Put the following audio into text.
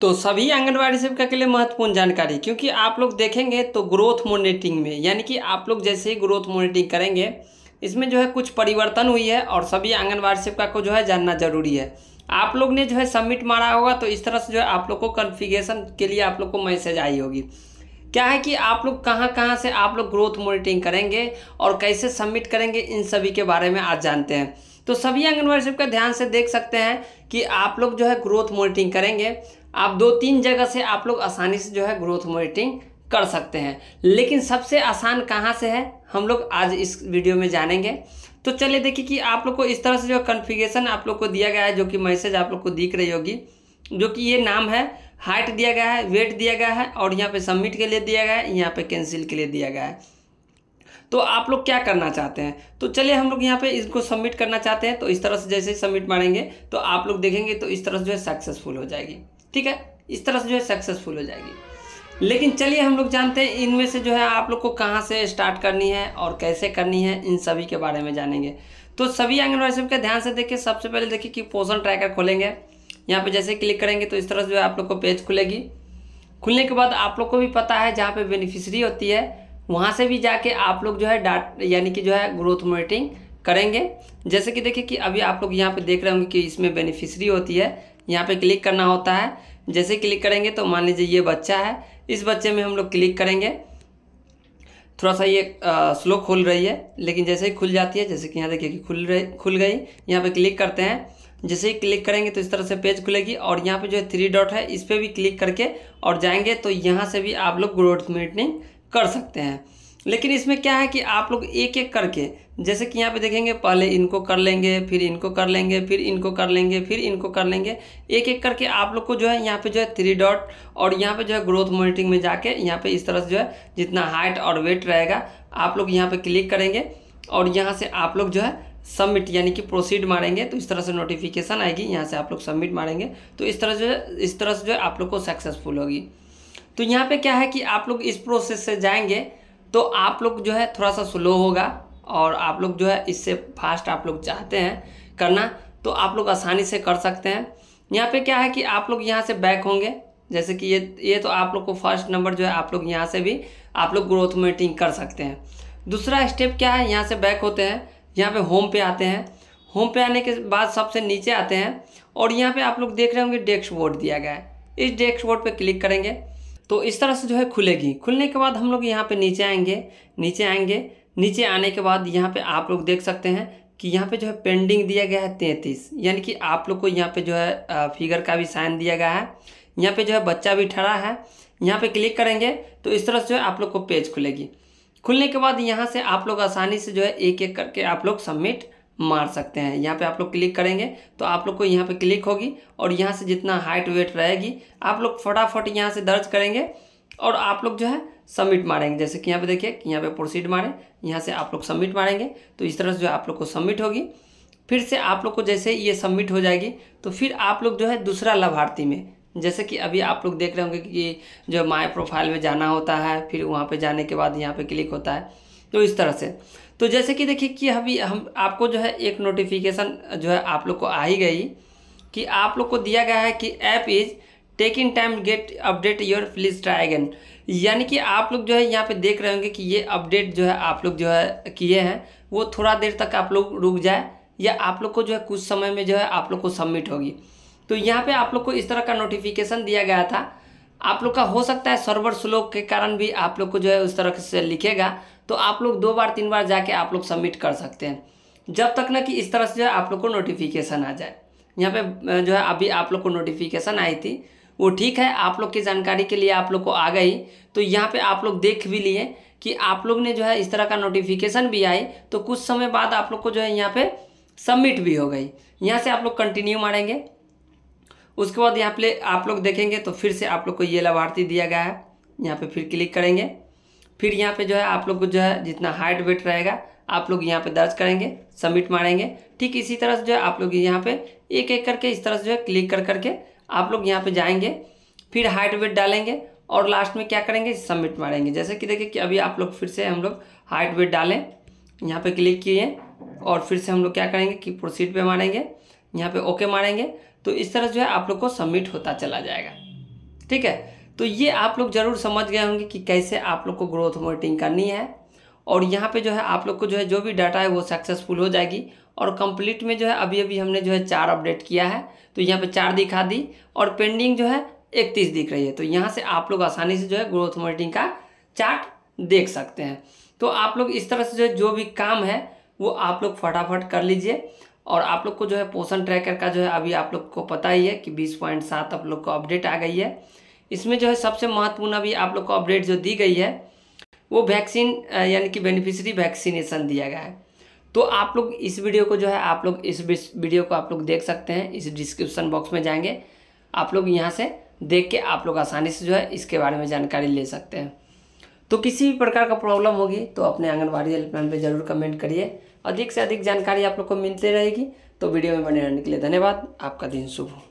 तो सभी आंगनबाड़ी सेविका के लिए महत्वपूर्ण जानकारी क्योंकि आप लोग देखेंगे तो ग्रोथ मॉनिटरिंग में यानी कि आप लोग जैसे ही ग्रोथ मॉनिटरिंग करेंगे इसमें जो है कुछ परिवर्तन हुई है और सभी आंगनबाड़ी सेविका को जो है जानना जरूरी है आप लोग ने जो है सबमिट मारा होगा तो इस तरह से जो है आप लोग को कन्फिगेशन के लिए आप लोग को मैसेज आई होगी क्या है कि आप लोग कहाँ कहाँ से आप लोग ग्रोथ मॉनिटरिंग करेंगे और कैसे सबमिट करेंगे इन सभी के बारे में आज जानते हैं तो सभी आंगनबाड़ी सेविका ध्यान से देख सकते हैं कि आप लोग जो है ग्रोथ मॉनिटरिंग करेंगे आप दो तीन जगह से आप लोग आसानी से जो है ग्रोथ मॉनिटरिंग कर सकते हैं लेकिन सबसे आसान कहाँ से है हम लोग आज इस वीडियो में जानेंगे तो चलिए देखिए कि आप लोग को इस तरह से जो कन्फिगेशन आप लोग को दिया गया है जो कि मैसेज आप लोग को दिख रही होगी जो कि ये नाम है हाइट दिया गया है वेट दिया गया है और यहाँ पे सबमिट के लिए दिया गया है यहाँ पे कैंसिल के लिए दिया गया है तो आप लोग क्या करना चाहते हैं तो चलिए हम लोग यहाँ पे इसको सबमिट करना चाहते हैं तो इस तरह से जैसे सबमिट मारेंगे तो आप लोग देखेंगे तो इस तरह से जो है सक्सेसफुल हो जाएगी ठीक है इस तरह से जो है सक्सेसफुल हो जाएगी लेकिन चलिए हम लोग जानते हैं इनमें से जो है आप लोग को कहाँ से स्टार्ट करनी है और कैसे करनी है इन सभी के बारे में जानेंगे तो सभी आंगनबाड़ी सबके ध्यान से देखिए सबसे पहले देखिए कि पोषण ट्रैकर खोलेंगे यहाँ पे जैसे क्लिक करेंगे तो इस तरह से जो है आप लोग को पेज खुलेगी खुलने के बाद आप लोग को भी पता है जहाँ पे बेनिफिशरी होती है वहाँ से भी जाके आप लोग जो है डाट यानी कि जो है ग्रोथ मोनिटरिंग करेंगे जैसे कि देखिए कि अभी आप लोग यहाँ पे देख रहे होंगे कि इसमें बेनिफिशरी होती है यहाँ पे क्लिक करना होता है जैसे क्लिक करेंगे तो मान लीजिए ये बच्चा है इस बच्चे में हम लोग क्लिक करेंगे थोड़ा सा ये आ, स्लो खुल रही है लेकिन जैसे ही खुल जाती है जैसे कि यहाँ देखिए कि खुल रही खुल गई यहाँ पे क्लिक करते हैं जैसे ही क्लिक करेंगे तो इस तरह से पेज खुलेगी और यहाँ पे जो है थ्री डॉट है इस पर भी क्लिक करके और जाएंगे तो यहाँ से भी आप लोग ग्रोथ मीटिंग कर सकते हैं लेकिन इसमें क्या है कि आप लोग एक एक करके जैसे कि यहाँ पे देखेंगे पहले इनको कर लेंगे फिर इनको कर लेंगे फिर इनको कर लेंगे फिर इनको कर लेंगे एक एक करके आप लोग को जो है यहाँ पे जो है थ्री डॉट और यहाँ पे जो है ग्रोथ मॉनिटरिंग में जाके यहाँ पे इस तरह से जो है जितना हाइट और वेट रहेगा आप लोग यहाँ पर क्लिक करेंगे और यहाँ से आप लोग जो है सबमिट यानी कि प्रोसीड मारेंगे तो इस तरह से नोटिफिकेशन आएगी यहाँ से आप लोग सबमिट मारेंगे तो इस तरह जो है इस तरह से जो है आप लोग को सक्सेसफुल होगी तो यहाँ पे क्या है कि आप लोग इस प्रोसेस से जाएंगे तो आप लोग जो है थोड़ा सा स्लो होगा और आप लोग जो है इससे फास्ट आप लोग चाहते हैं करना तो आप लोग आसानी से कर सकते हैं यहाँ पे क्या है कि आप लोग यहाँ से बैक होंगे जैसे कि ये ये तो आप लोग को फर्स्ट नंबर जो है आप लोग यहाँ से भी आप लोग ग्रोथ मीटिंग कर सकते हैं दूसरा स्टेप क्या है यहाँ से बैक होते हैं यहाँ पे होम पे आते हैं होम पे आने के बाद सबसे नीचे आते हैं और यहाँ पे आप लोग देख रहे होंगे डेस्क बोर्ड दिया गया है इस डेस्क बोर्ड पर क्लिक करेंगे तो इस तरह से जो है खुलेगी खुलने के बाद हम लोग यहाँ पे नीचे आएंगे नीचे आएंगे नीचे आने के बाद यहाँ पे आप लोग देख सकते हैं कि यहाँ पे जो है पेंडिंग दिया गया है तैंतीस यानी कि आप लोग को यहाँ पे जो है फिगर का भी साइन दिया गया है यहाँ पे जो है बच्चा भी ठहरा है यहाँ पे क्लिक करेंगे तो इस तरह से जो है आप लोग को पेज खुलेगी खुलने के बाद यहाँ से आप लोग आसानी से जो है एक एक करके आप लोग सबमिट मार सकते हैं यहाँ पे आप लोग क्लिक करेंगे तो आप लोग को यहाँ पे क्लिक होगी और यहाँ से जितना हाइट वेट रहेगी आप लोग फटाफट यहाँ से दर्ज करेंगे और आप लोग जो है सबमिट मारेंगे जैसे कि यहाँ पे देखिए यहाँ पे प्रोसीड मारें यहाँ से आप लोग सबमिट मारेंगे तो इस तरह से जो आप लोग को सबमिट होगी फिर से आप लोग को जैसे ये सबमिट हो जाएगी तो फिर आप लोग जो है दूसरा लाभार्थी में जैसे कि अभी आप लोग देख रहे होंगे कि जो माई प्रोफाइल में जाना होता है फिर वहाँ पे जाने के बाद यहाँ पे क्लिक होता है तो इस तरह से तो जैसे कि देखिए कि अभी हम आपको जो है एक नोटिफिकेशन जो है आप लोग को आ ही गई कि आप लोग को दिया गया है कि app is take in time get update your please try again यानी कि आप लोग जो है यहाँ पे देख रहे होंगे कि ये अपडेट जो है आप लोग जो है किए हैं वो थोड़ा देर तक आप लोग रुक जाए या आप लोग को जो है कुछ समय में जो है आप लोग को सबमिट होगी तो यहाँ पे आप लोग को इस तरह का नोटिफिकेशन दिया गया था आप लोग का हो सकता है सर्वर स्लो के कारण भी आप लोग को जो है उस तरह से लिखेगा तो आप लोग दो बार तीन बार जाके आप लोग सबमिट कर सकते हैं जब तक ना कि इस तरह से जो है आप लोग को नोटिफिकेशन आ जाए यहाँ पे जो है अभी आप लोग को नोटिफिकेशन आई थी वो ठीक है आप लोग की जानकारी के लिए आप लोग को आ गई तो यहाँ पे आप लोग देख भी लिए कि आप लोग ने जो है इस तरह का नोटिफिकेशन भी आई तो कुछ समय बाद आप लोग को जो है यहाँ पे सबमिट भी हो गई यहाँ से आप लोग कंटिन्यू मारेंगे उसके बाद यहाँ पे आप लोग देखेंगे तो फिर से आप लोग को ये लाभार्थी दिया गया है यहाँ पर फिर क्लिक करेंगे फिर यहाँ पे जो है आप लोग को जो है जितना हाइट वेट रहेगा आप लोग यहाँ पे दर्ज करेंगे सबमिट मारेंगे ठीक इसी तरह से जो है आप लोग यहाँ पे एक एक करके इस तरह से जो है क्लिक कर करके आप लोग यहाँ पे जाएंगे फिर हाइट वेट डालेंगे और लास्ट में क्या करेंगे सबमिट मारेंगे जैसे कि देखिए कि अभी आप लोग फिर से हम लोग हाइट वेट डालें यहाँ पर क्लिक किए और फिर से हम लोग क्या करेंगे कि प्रोसीड पर मारेंगे यहाँ पर ओके मारेंगे तो इस तरह जो है आप लोग को सबमिट होता चला जाएगा ठीक है तो ये आप लोग ज़रूर समझ गए होंगे कि कैसे आप लोग को ग्रोथ मोनिटरिंग करनी है और यहाँ पे जो है आप लोग को जो है जो भी डाटा है वो सक्सेसफुल हो जाएगी और कंप्लीट में जो है अभी अभी हमने जो है चार अपडेट किया है तो यहाँ पे चार दिखा दी और पेंडिंग जो है इकतीस दिख रही है तो यहाँ से आप लोग आसानी से जो है ग्रोथ मोनिटरिंग का चार्ट देख सकते हैं तो आप लोग इस तरह से जो है जो भी काम है वो आप लोग फटाफट कर लीजिए और आप लोग को जो है पोषण ट्रैकर का जो है अभी आप लोग को पता ही है कि बीस पॉइंट सात आप लोग को अपडेट आ गई है इसमें जो है सबसे महत्वपूर्ण अभी आप लोग को अपडेट जो दी गई है वो वैक्सीन यानी कि बेनिफिशरी वैक्सीनेशन दिया गया है तो आप लोग इस वीडियो को जो है आप लोग इस वीडियो को आप लोग देख सकते हैं इस डिस्क्रिप्शन बॉक्स में जाएंगे आप लोग यहाँ से देख के आप लोग आसानी से जो है इसके बारे में जानकारी ले सकते हैं तो किसी भी प्रकार का प्रॉब्लम होगी तो अपने आंगनबाड़ी हेल्पलाइन पर जरूर कमेंट करिए अधिक से अधिक जानकारी आप लोग को मिलती रहेगी तो वीडियो में बने रहने के लिए धन्यवाद आपका दिन शुभ हो